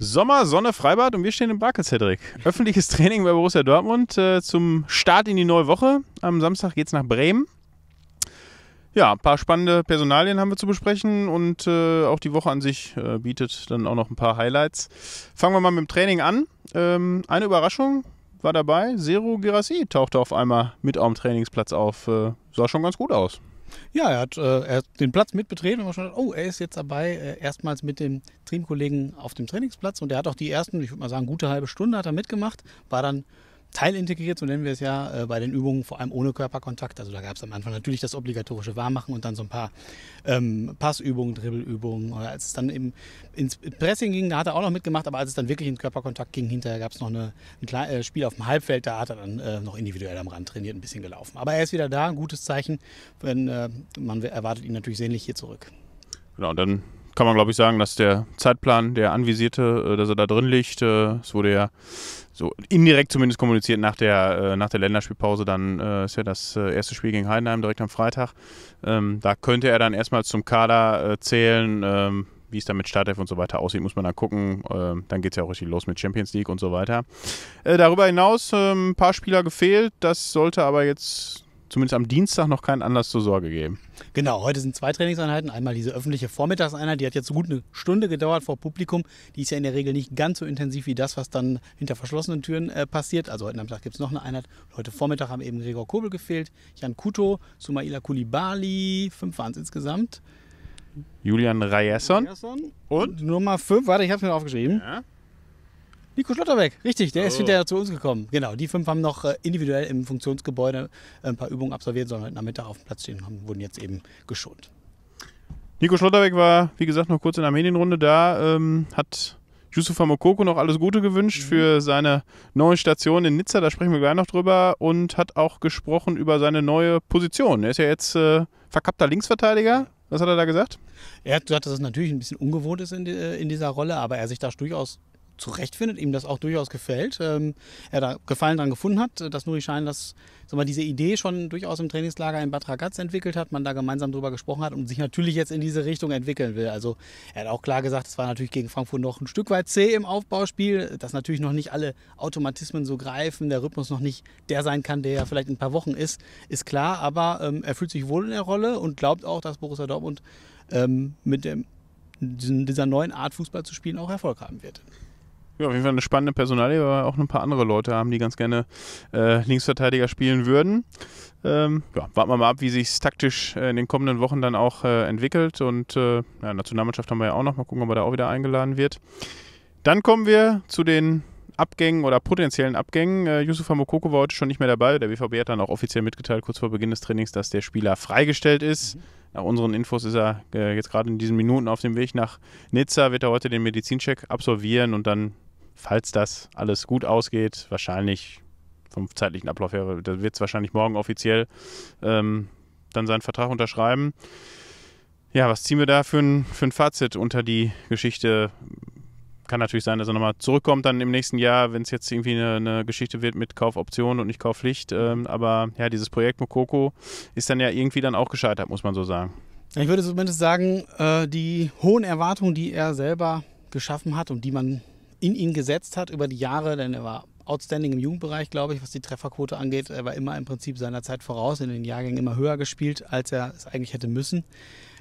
Sommer, Sonne, Freibad und wir stehen im Barkels, Cedric. Öffentliches Training bei Borussia Dortmund äh, zum Start in die neue Woche. Am Samstag geht es nach Bremen. Ja, ein paar spannende Personalien haben wir zu besprechen und äh, auch die Woche an sich äh, bietet dann auch noch ein paar Highlights. Fangen wir mal mit dem Training an. Ähm, eine Überraschung war dabei, Zero Girassi tauchte auf einmal mit auf dem Trainingsplatz auf. Äh, sah schon ganz gut aus. Ja, er hat, äh, er hat den Platz mitbetreten und man schon gedacht, oh, er ist jetzt dabei, äh, erstmals mit dem Teamkollegen auf dem Trainingsplatz und er hat auch die ersten, ich würde mal sagen, gute halbe Stunde hat er mitgemacht, war dann teilintegriert, so nennen wir es ja, äh, bei den Übungen, vor allem ohne Körperkontakt. Also da gab es am Anfang natürlich das obligatorische Warmmachen und dann so ein paar ähm, Passübungen, Dribbelübungen. Oder als es dann eben ins Pressing ging, da hat er auch noch mitgemacht, aber als es dann wirklich in Körperkontakt ging, hinterher gab es noch eine, ein Kle äh, Spiel auf dem Halbfeld, da hat er dann äh, noch individuell am Rand trainiert, ein bisschen gelaufen. Aber er ist wieder da, ein gutes Zeichen, wenn äh, man erwartet ihn natürlich sehnlich hier zurück. Genau, und dann kann man, glaube ich, sagen, dass der Zeitplan, der anvisierte, äh, dass er da drin liegt, äh, es wurde ja so indirekt zumindest kommuniziert nach der, äh, nach der Länderspielpause, dann ist ja das erste Spiel gegen Heidenheim direkt am Freitag. Ähm, da könnte er dann erstmal zum Kader zählen. Ähm, wie es dann mit Startelf und so weiter aussieht, muss man dann gucken. Ähm, dann geht es ja auch richtig los mit Champions League und so weiter. darüber hinaus ein paar Spieler gefehlt. Das sollte aber jetzt zumindest am Dienstag noch keinen Anlass zur Sorge geben. Genau, heute sind zwei Trainingseinheiten. Einmal diese öffentliche Vormittagseinheit, die hat jetzt so gut eine Stunde gedauert vor Publikum. Die ist ja in der Regel nicht ganz so intensiv wie das, was dann hinter verschlossenen Türen äh, passiert. Also heute Nachmittag gibt es noch eine Einheit. heute Vormittag haben eben Gregor Kobel gefehlt, Jan Kuto, Sumaila Kulibali, fünf waren es insgesamt. Julian Reyesson. Und? Und Nummer fünf, warte, ich habe es mir aufgeschrieben. Ja. Nico Schlotterbeck, richtig, der oh. ist hinterher zu uns gekommen. Genau, die fünf haben noch äh, individuell im Funktionsgebäude äh, ein paar Übungen absolviert, sollen heute Nachmittag auf dem Platz stehen und wurden jetzt eben geschont. Nico Schlotterbeck war, wie gesagt, noch kurz in der Medienrunde da, ähm, hat Yusuf Mokoko noch alles Gute gewünscht mhm. für seine neue Station in Nizza, da sprechen wir gleich noch drüber, und hat auch gesprochen über seine neue Position. Er ist ja jetzt äh, verkappter Linksverteidiger. Was hat er da gesagt? Er hat gesagt, dass es natürlich ein bisschen ungewohnt ist in, die, äh, in dieser Rolle, aber er sich da durchaus zurechtfindet, ihm das auch durchaus gefällt, ähm, er da Gefallen dran gefunden hat, dass Nuri Schein das, sagen wir, diese Idee schon durchaus im Trainingslager in Bad Ragaz entwickelt hat, man da gemeinsam drüber gesprochen hat und sich natürlich jetzt in diese Richtung entwickeln will. Also er hat auch klar gesagt, es war natürlich gegen Frankfurt noch ein Stück weit zäh im Aufbauspiel, dass natürlich noch nicht alle Automatismen so greifen, der Rhythmus noch nicht der sein kann, der ja vielleicht in ein paar Wochen ist, ist klar, aber ähm, er fühlt sich wohl in der Rolle und glaubt auch, dass Borussia Dortmund ähm, mit dem, dieser neuen Art Fußball zu spielen auch Erfolg haben wird ja, auf jeden Fall eine spannende Personalie, weil wir auch ein paar andere Leute haben, die ganz gerne äh, Linksverteidiger spielen würden. Ähm, ja, warten wir mal ab, wie sich es taktisch äh, in den kommenden Wochen dann auch äh, entwickelt. Und äh, ja, Nationalmannschaft haben wir ja auch noch. Mal gucken, ob er da auch wieder eingeladen wird. Dann kommen wir zu den Abgängen oder potenziellen Abgängen. Äh, Yusufa Mokoko war heute schon nicht mehr dabei. Der BVB hat dann auch offiziell mitgeteilt, kurz vor Beginn des Trainings, dass der Spieler freigestellt ist. Mhm. Nach unseren Infos ist er äh, jetzt gerade in diesen Minuten auf dem Weg nach Nizza, wird er heute den Medizincheck absolvieren und dann falls das alles gut ausgeht, wahrscheinlich vom zeitlichen Ablauf her, da wird es wahrscheinlich morgen offiziell ähm, dann seinen Vertrag unterschreiben. Ja, was ziehen wir da für ein, für ein Fazit unter die Geschichte? Kann natürlich sein, dass er nochmal zurückkommt dann im nächsten Jahr, wenn es jetzt irgendwie eine, eine, Geschichte wird mit Kaufoption und nicht Kaufpflicht. Ähm, aber ja, dieses Projekt Mokoko ist dann ja irgendwie dann auch gescheitert, muss man so sagen. Ich würde zumindest sagen, äh, die hohen Erwartungen, die er selber geschaffen hat und die man in ihn gesetzt hat über die Jahre, denn er war outstanding im Jugendbereich, glaube ich, was die Trefferquote angeht. Er war immer im Prinzip seiner Zeit voraus, in den Jahrgängen immer höher gespielt, als er es eigentlich hätte müssen.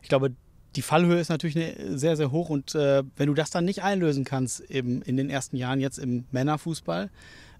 Ich glaube, die Fallhöhe ist natürlich sehr, sehr hoch und äh, wenn du das dann nicht einlösen kannst, eben in den ersten Jahren jetzt im Männerfußball,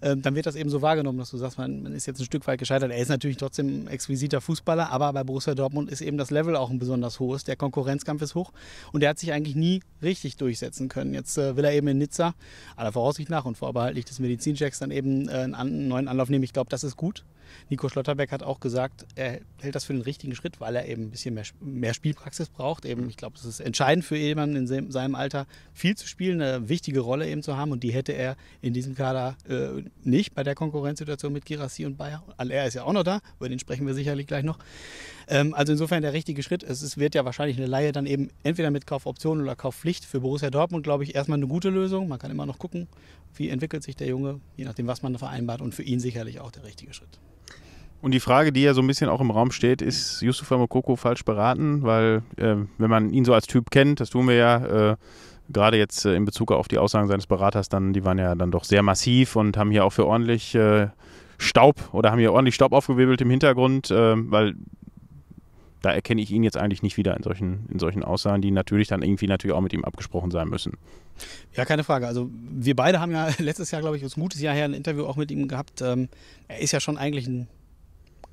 ähm, dann wird das eben so wahrgenommen, dass du sagst, man, man, ist jetzt ein Stück weit gescheitert. Er ist natürlich trotzdem ein exquisiter Fußballer, aber bei Borussia Dortmund ist eben das Level auch ein besonders hohes. Der Konkurrenzkampf ist hoch und er hat sich eigentlich nie richtig durchsetzen können. Jetzt äh, will er eben in Nizza, aller Voraussicht nach und vorbehaltlich des Medizinchecks, dann eben äh, einen, neuen Anlauf nehmen. Ich glaube, das ist gut. Nico Schlotterbeck hat auch gesagt, er hält das für den richtigen Schritt, weil er eben ein bisschen mehr, mehr Spielpraxis braucht. Eben, mhm. ich glaube, es ist entscheidend für jemanden in seinem Alter, viel zu spielen, eine wichtige Rolle eben zu haben. Und die hätte er in diesem Kader äh, nicht bei der Konkurrenzsituation mit Girassi und Bayer. Er ist ja auch noch da, über den sprechen wir sicherlich gleich noch. Ähm, also insofern der richtige Schritt. Es, es wird ja wahrscheinlich eine Laie dann eben entweder mit Kaufoption oder Kaufpflicht für Borussia Dortmund, glaube ich, erstmal eine gute Lösung. Man kann immer noch gucken, wie entwickelt sich der Junge, je nachdem, was man vereinbart und für ihn sicherlich auch der richtige Schritt. Und die Frage, die ja so ein bisschen auch im Raum steht, ist Yusuf Mokoko falsch beraten? Weil, äh, wenn man ihn so als Typ kennt, das tun wir ja, äh, gerade jetzt äh, in Bezug auf die Aussagen seines Beraters, dann, die waren ja dann doch sehr massiv und haben hier auch für ordentlich äh, Staub oder haben hier ordentlich Staub aufgewirbelt im Hintergrund, äh, weil da erkenne ich ihn jetzt eigentlich nicht wieder in solchen, in solchen Aussagen, die natürlich dann irgendwie natürlich auch mit ihm abgesprochen sein müssen. Ja, keine Frage. Also wir beide haben ja letztes Jahr, glaube ich, ein gutes Jahr her ein Interview auch mit ihm gehabt. Ähm, er ist ja schon eigentlich ein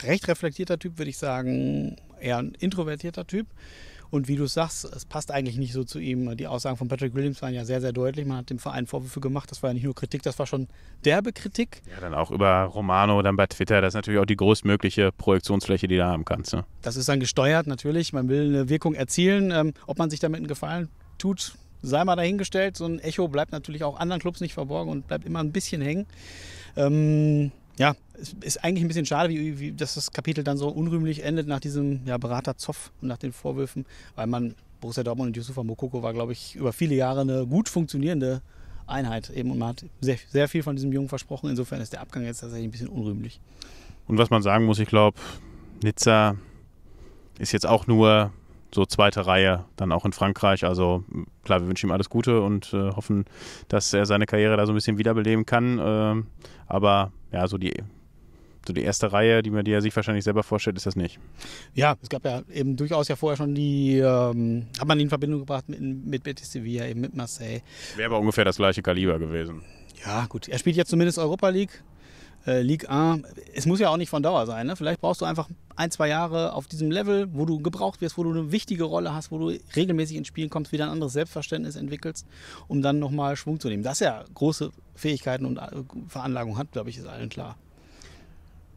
recht reflektierter Typ, würde ich sagen. Eher ein introvertierter Typ. Und wie du sagst, es passt eigentlich nicht so zu ihm. Die Aussagen von Patrick Williams waren ja sehr, sehr deutlich. Man hat dem Verein Vorwürfe gemacht. Das war ja nicht nur Kritik, das war schon derbe Kritik. Ja, dann auch über Romano, dann bei Twitter. Das ist natürlich auch die größtmögliche Projektionsfläche, die du haben kannst. Ne? Das ist dann gesteuert, natürlich. Man will eine Wirkung erzielen. Ähm, ob man sich damit einen Gefallen tut, sei mal dahingestellt. So ein Echo bleibt natürlich auch anderen Clubs nicht verborgen und bleibt immer ein bisschen hängen. Ähm, ja, es ist eigentlich ein bisschen schade, wie, wie, dass das Kapitel dann so unrühmlich endet nach diesem ja, Berater-Zoff und nach den Vorwürfen, weil man Borussia Dortmund und Yusufa Mokoko war, glaube ich, über viele Jahre eine gut funktionierende Einheit eben und man hat sehr, sehr viel von diesem Jungen versprochen. Insofern ist der Abgang jetzt tatsächlich ein bisschen unrühmlich. Und was man sagen muss, ich glaube, Nizza ist jetzt auch nur so zweite Reihe dann auch in Frankreich. Also klar, wir wünschen ihm alles Gute und äh, hoffen, dass er seine Karriere da so ein bisschen wiederbeleben kann. Ähm, aber ja, so die so die erste Reihe, die man die sich wahrscheinlich selber vorstellt, ist das nicht. Ja, es gab ja eben durchaus ja vorher schon die, ähm, hat man in Verbindung gebracht mit, mit Betis Sevilla, eben mit Marseille. Wäre aber ungefähr das gleiche Kaliber gewesen. Ja, gut. Er spielt jetzt zumindest Europa League äh, Ligue 1, es muss ja auch nicht von Dauer sein. Ne? Vielleicht brauchst du einfach ein, zwei Jahre auf diesem Level, wo du gebraucht wirst, wo du eine wichtige Rolle hast, wo du regelmäßig ins Spiel kommst, wieder ein anderes Selbstverständnis entwickelst, um dann nochmal Schwung zu nehmen. Das er ja große Fähigkeiten und äh, Veranlagung hat, glaube ich, ist allen klar.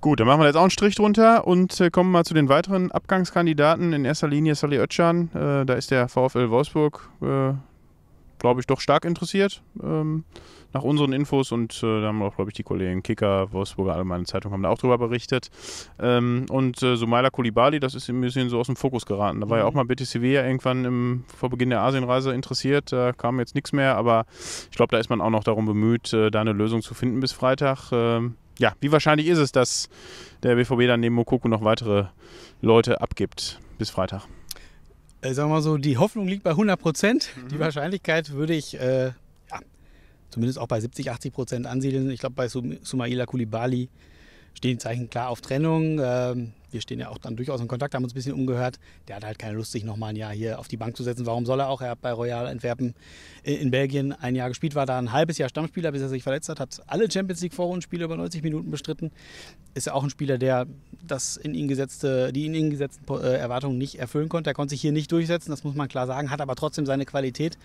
Gut, dann machen wir jetzt auch einen Strich drunter und äh, kommen mal zu den weiteren Abgangskandidaten. In erster Linie Sally Özcan, äh, da ist der VfL Wolfsburg äh, glaube ich, doch stark interessiert ähm, nach unseren Infos und äh, da haben auch, glaube ich, die Kollegen Kicker, Wolfsburger Allgemeine Zeitung haben da auch drüber berichtet. Ähm, und äh, Sumaila Kulibali, das ist ein bisschen so aus dem Fokus geraten. Da war mhm. ja auch mal Betty Sevilla irgendwann im, vor Beginn der Asienreise interessiert, da kam jetzt nichts mehr, aber ich glaube, da ist man auch noch darum bemüht, äh, da eine Lösung zu finden bis Freitag. Ähm, ja, wie wahrscheinlich ist es, dass der BVB dann neben Mokoko noch weitere Leute abgibt bis Freitag? äh, sagen wir mal so, die Hoffnung liegt bei 100 Prozent. Mhm. Die Wahrscheinlichkeit würde ich äh, ja, zumindest auch bei 70, 80 Prozent ansiedeln. Ich glaube, bei Sumaila Kulibali stehen Zeichen klar auf Trennung. Ähm, wir stehen ja auch dann durchaus in Kontakt, haben uns ein bisschen umgehört. Der hat halt keine Lust, sich nochmal ein Jahr hier auf die Bank zu setzen. Warum soll er auch? Er hat bei Royal Antwerpen in Belgien ein Jahr gespielt, war da ein halbes Jahr Stammspieler, bis er sich verletzt hat, hat alle Champions League Vorrundenspiele über 90 Minuten bestritten. Ist ja auch ein Spieler, der das in ihn gesetzte, die in ihn gesetzten äh, Erwartungen nicht erfüllen konnte. Er konnte sich hier nicht durchsetzen, das muss man klar sagen, hat aber trotzdem seine Qualität.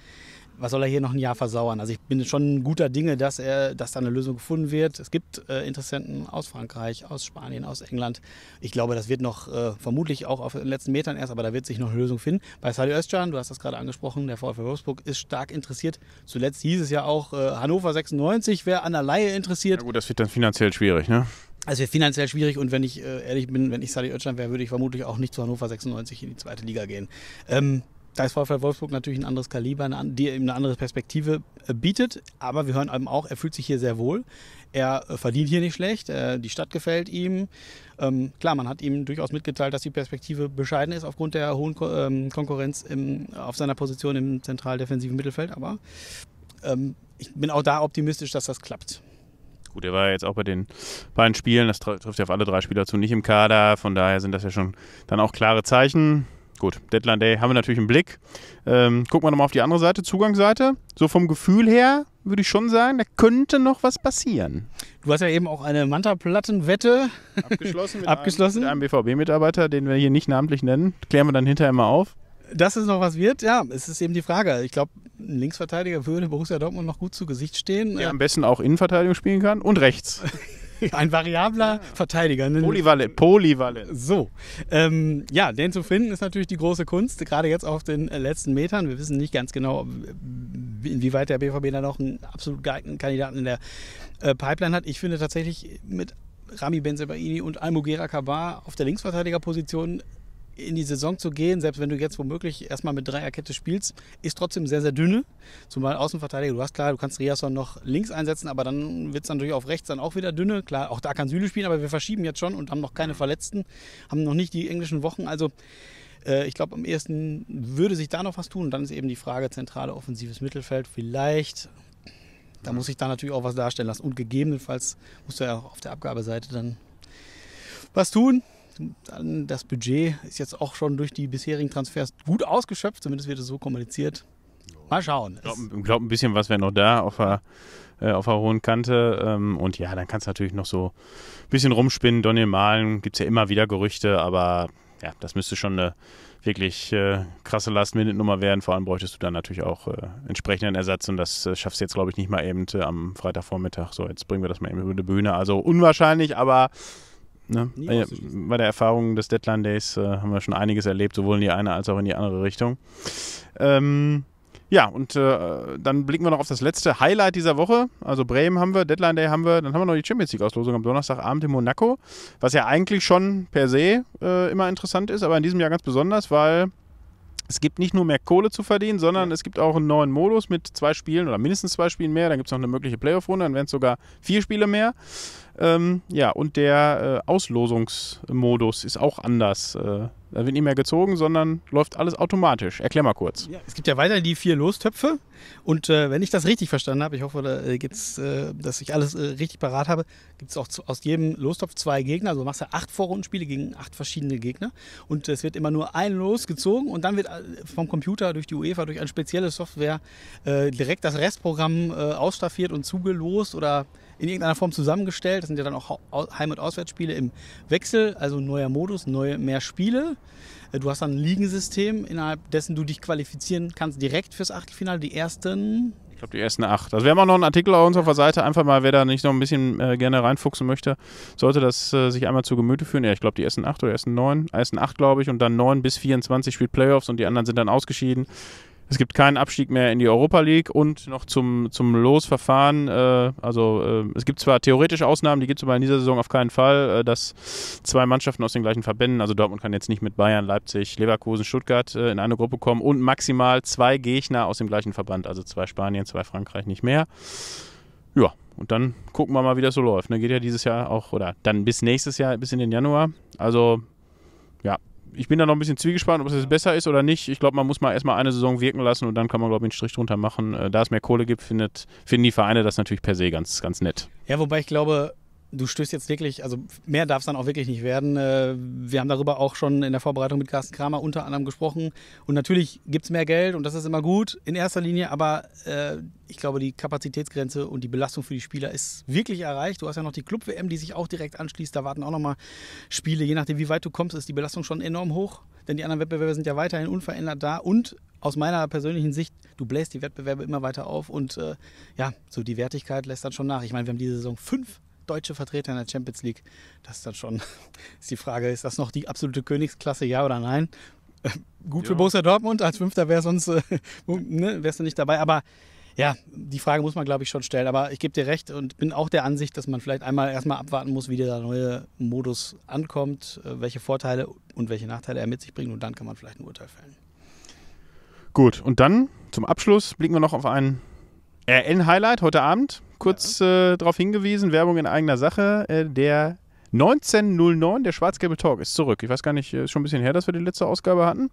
Was soll er hier noch ein Jahr versauern? Also ich bin schon guter Dinge, dass er, dass da eine Lösung gefunden wird. Es gibt äh, Interessenten aus Frankreich, aus Spanien, aus England. Ich glaube, glaube, das wird noch äh, vermutlich auch auf den letzten Metern erst, aber da wird sich noch eine Lösung finden. Bei Salih Özcan, du hast das gerade angesprochen, der VfL Wolfsburg ist stark interessiert. Zuletzt hieß es ja auch, äh, Hannover 96 wäre an der Laie interessiert. Ja gut, das wird dann finanziell schwierig, ne? Also wird finanziell schwierig und wenn ich äh, ehrlich bin, wenn ich Salih Özcan wäre, würde ich vermutlich auch nicht zu Hannover 96 in die zweite Liga gehen. Ähm, da ist VfL Wolfsburg natürlich ein anderes Kaliber, die eben eine andere Perspektive äh, bietet. Aber wir hören eben auch, er fühlt sich hier sehr wohl er verdient hier nicht schlecht, äh, die Stadt gefällt ihm. Ähm, klar, man hat ihm durchaus mitgeteilt, dass die Perspektive bescheiden ist aufgrund der hohen ähm, Konkurrenz auf seiner Position im zentraldefensiven Mittelfeld, aber ähm, ich bin auch da optimistisch, dass das klappt. Gut, er war ja jetzt auch bei den beiden Spielen, das trifft ja auf alle drei Spieler zu, nicht im Kader, von daher sind das ja schon dann auch klare Zeichen gut. Deadline Day haben wir natürlich im Blick. Ähm, gucken wir nochmal auf die andere Seite, Zugangsseite. So vom Gefühl her würde ich schon sagen, da könnte noch was passieren. Du hast ja eben auch eine Manta-Plattenwette abgeschlossen mit abgeschlossen. einem, einem BVB-Mitarbeiter, den wir hier nicht namentlich nennen. Klären wir dann hinterher mal auf. Dass es noch was wird, ja, es ist eben die Frage. Ich glaube, ein Linksverteidiger würde Borussia Dortmund noch gut zu Gesicht stehen. Der äh, am besten auch Innenverteidigung spielen kann und rechts. ein variabler ja. Verteidiger. Ne? Polyvalent, polyvalent. So. Ähm, ja, den zu finden ist natürlich die große Kunst, gerade jetzt auf den äh, letzten Metern. Wir wissen nicht ganz genau, inwieweit der BVB da noch einen absolut geeigneten Kandidaten in der äh, Pipeline hat. Ich finde tatsächlich mit Rami Benzebaini und Almugera Kabar auf der Linksverteidigerposition in die Saison zu gehen, selbst wenn du jetzt womöglich erstmal mit Dreierkette spielst, ist trotzdem sehr, sehr dünne. Zumal Außenverteidiger, du hast klar, du kannst Riasson noch links einsetzen, aber dann wird es natürlich auf rechts dann auch wieder dünne. Klar, auch da kann Süle spielen, aber wir verschieben jetzt schon und haben noch keine Verletzten, haben noch nicht die englischen Wochen. Also äh, ich glaube, am ersten würde sich da noch was tun. Und dann ist eben die Frage, zentrale offensives Mittelfeld, vielleicht da muss ich da natürlich auch was darstellen lassen. Und gegebenenfalls musst du ja auch auf der Abgabeseite dann was tun. Das Budget ist jetzt auch schon durch die bisherigen Transfers gut ausgeschöpft, zumindest wird es so kommuniziert. Mal schauen. Ich glaube, glaub, ein bisschen was wäre noch da auf der, äh, auf der hohen Kante. Ähm, und ja, dann kannst du natürlich noch so ein bisschen rumspinnen. Daniel Malen gibt es ja immer wieder Gerüchte, aber ja, das müsste schon eine wirklich äh, krasse Last-Minute-Nummer werden. Vor allem bräuchtest du dann natürlich auch äh, entsprechenden Ersatz und das äh, schaffst du jetzt, glaube ich, nicht mal eben äh, am Freitagvormittag. So, jetzt bringen wir das mal eben über die Bühne. Also unwahrscheinlich, aber Ne? Äh, bei der Erfahrung des Deadline Days äh, haben wir schon einiges erlebt, sowohl in die eine als auch in die andere Richtung. Ähm, ja, und äh, dann blicken wir noch auf das letzte Highlight dieser Woche. Also Bremen haben wir, Deadline Day haben wir, dann haben wir noch die Champions League-Auslosung am Donnerstagabend in Monaco, was ja eigentlich schon per se äh, immer interessant ist, aber in diesem Jahr ganz besonders, weil es gibt nicht nur mehr Kohle zu verdienen, sondern es gibt auch einen neuen Modus mit zwei Spielen oder mindestens zwei Spielen mehr. Dann gibt es noch eine mögliche Playoff-Runde, dann wären es sogar vier Spiele mehr. Ähm, ja, und der äh, Auslosungsmodus ist auch anders. Äh, da wird nicht mehr gezogen, sondern läuft alles automatisch. Erklär mal kurz. Ja, es gibt ja weiter die vier Lostöpfe. Und äh, wenn ich das richtig verstanden habe, ich hoffe, da, äh, gibt's, äh, dass ich alles äh, richtig parat habe, gibt es auch zu, aus jedem Lostopf zwei Gegner. Also machst du acht Vorrundenspiele gegen acht verschiedene Gegner. Und es wird immer nur ein Los gezogen und dann wird äh, vom Computer durch die UEFA, durch eine spezielle Software äh, direkt das Restprogramm ausstaffiert und zugelost oder in irgendeiner Form zusammengestellt. Das sind ja dann auch Heim- und Auswärtsspiele im Wechsel, also neuer Modus, neue mehr Spiele. Äh, du hast dann ein Ligensystem, innerhalb dessen du dich qualifizieren kannst direkt fürs Achtelfinale. Die ersten. Ich glaube, die ersten acht. Also, wir haben auch noch einen Artikel auf unserer Seite. Einfach mal, wer da nicht noch ein bisschen äh, gerne reinfuchsen möchte, sollte das äh, sich einmal zu Gemüte führen. Ja, ich glaube, die ersten acht oder ersten neun. Ersten acht, glaube ich, und dann neun bis 24 spielt Playoffs und die anderen sind dann ausgeschieden. Es gibt keinen Abstieg mehr in die Europa League und noch zum, zum Losverfahren. Äh, also äh, es gibt zwar theoretische Ausnahmen, die gibt es aber in dieser Saison auf keinen Fall, äh, dass zwei Mannschaften aus den gleichen Verbänden, also Dortmund kann jetzt nicht mit Bayern, Leipzig, Leverkusen, Stuttgart äh, in eine Gruppe kommen und maximal zwei Gegner aus dem gleichen Verband, also zwei Spanien, zwei Frankreich, nicht mehr. Ja, und dann gucken wir mal, wie das so läuft. Ne? Geht ja dieses Jahr auch, oder dann bis nächstes Jahr, bis in den Januar. Also ich bin da noch ein bisschen zwiegespannt, ob es jetzt besser ist oder nicht. Ich glaube, man muss mal erstmal eine Saison wirken lassen und dann kann man, glaube ich, einen Strich drunter machen. Äh, da es mehr Kohle gibt, findet, finden die Vereine das natürlich per se ganz, ganz nett. Ja, wobei ich glaube, du stößt jetzt wirklich, also mehr darf es dann auch wirklich nicht werden. Äh, wir haben darüber auch schon in der Vorbereitung mit Carsten Kramer unter anderem gesprochen. Und natürlich gibt es mehr Geld und das ist immer gut in erster Linie, aber äh, ich glaube, die Kapazitätsgrenze und die Belastung für die Spieler ist wirklich erreicht. Du hast ja noch die Club-WM, die sich auch direkt anschließt. Da warten auch nochmal Spiele. Je nachdem, wie weit du kommst, ist die Belastung schon enorm hoch. Denn die anderen Wettbewerbe sind ja weiterhin unverändert da. Und aus meiner persönlichen Sicht, du bläst die Wettbewerbe immer weiter auf. Und äh, ja, so die Wertigkeit lässt dann schon nach. Ich meine, wir haben diese Saison fünf deutsche Vertreter in der Champions League. Das ist dann schon ist die Frage, ist das noch die absolute Königsklasse, ja oder nein? Gut ja. für Borussia Dortmund, als Fünfter wäre sonst, äh, ne, wärst du nicht dabei. Aber ja, die Frage muss man, glaube ich, schon stellen. Aber ich gebe dir recht und bin auch der Ansicht, dass man vielleicht einmal erstmal abwarten muss, wie der neue Modus ankommt, äh, welche Vorteile und welche Nachteile er mit sich bringt. Und dann kann man vielleicht ein Urteil fällen. Gut, und dann zum Abschluss blicken wir noch auf ein RN-Highlight heute Abend kurz ja. äh, darauf hingewiesen, Werbung in eigener Sache. Äh, der 1909, der schwarz-gelbe Talk, ist zurück. Ich weiß gar nicht, ist schon ein bisschen her, dass wir die letzte Ausgabe hatten.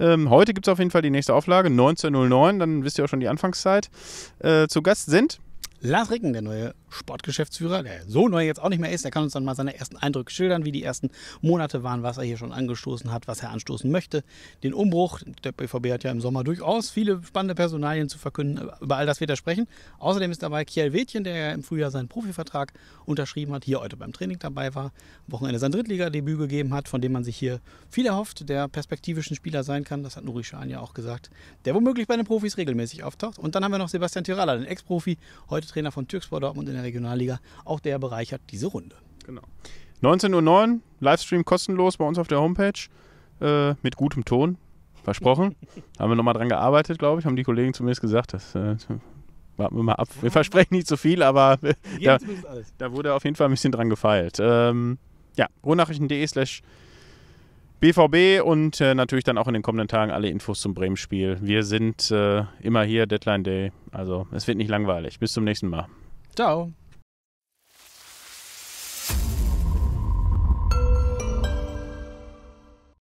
Ähm, heute gibt es auf jeden Fall die nächste Auflage, 1909, dann wisst ihr auch schon die Anfangszeit. Äh, zu Gast sind Lars Ricken, der neue Sportgeschäftsführer, der so neu jetzt auch nicht mehr ist, der kann uns dann mal seine ersten Eindrücke schildern, wie die ersten Monate waren, was er hier schon angestoßen hat, was er anstoßen möchte, den Umbruch. Der BVB hat ja im Sommer durchaus viele spannende Personalien zu verkünden. Über all das wird er sprechen. Außerdem ist dabei Kiel Wedchen, der ja im Frühjahr seinen Profivertrag unterschrieben hat, hier heute beim Training dabei war, am Wochenende sein Drittligadebüt gegeben hat, von dem man sich hier viel erhofft, der perspektivischen Spieler sein kann. Das hat Nuri Schahn ja auch gesagt, der womöglich bei den Profis regelmäßig auftaucht. Und dann haben wir noch Sebastian Tirala, den Ex-Profi, heute Trainer von Türkspor Dortmund in der Regionalliga. Auch der bereichert diese Runde. Genau. 19.09 Uhr, Livestream kostenlos bei uns auf der Homepage. Äh, mit gutem Ton, versprochen. haben wir nochmal dran gearbeitet, glaube ich, haben die Kollegen zumindest gesagt. Das äh, warten wir mal ab. Wir versprechen nicht so viel, aber da, da, wurde auf jeden Fall ein bisschen dran gefeilt. Ähm, ja, rohnachrichten.de slash BVB und äh, natürlich dann auch in den kommenden Tagen alle Infos zum Bremen-Spiel. Wir sind äh, immer hier, Deadline Day. Also es wird nicht langweilig. Bis zum nächsten Mal. Ciao.